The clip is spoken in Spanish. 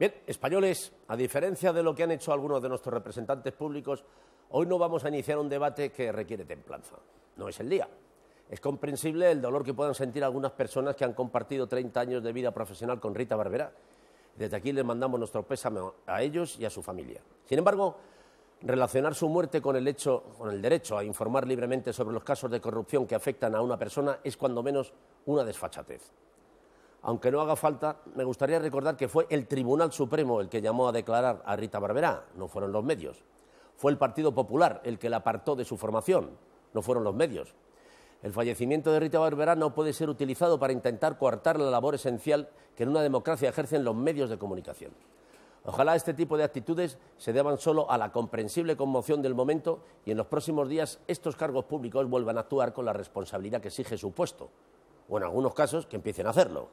Bien, españoles, a diferencia de lo que han hecho algunos de nuestros representantes públicos, hoy no vamos a iniciar un debate que requiere templanza. No es el día. Es comprensible el dolor que puedan sentir algunas personas que han compartido 30 años de vida profesional con Rita Barberá. Desde aquí les mandamos nuestro pésame a ellos y a su familia. Sin embargo, relacionar su muerte con el, con el derecho a informar libremente sobre los casos de corrupción que afectan a una persona es cuando menos una desfachatez aunque no haga falta, me gustaría recordar que fue el Tribunal Supremo el que llamó a declarar a Rita Barberá, no fueron los medios. Fue el Partido Popular el que la apartó de su formación, no fueron los medios. El fallecimiento de Rita Barberá no puede ser utilizado para intentar coartar la labor esencial que en una democracia ejercen los medios de comunicación. Ojalá este tipo de actitudes se deban solo a la comprensible conmoción del momento y en los próximos días estos cargos públicos vuelvan a actuar con la responsabilidad que exige su puesto, o en algunos casos que empiecen a hacerlo.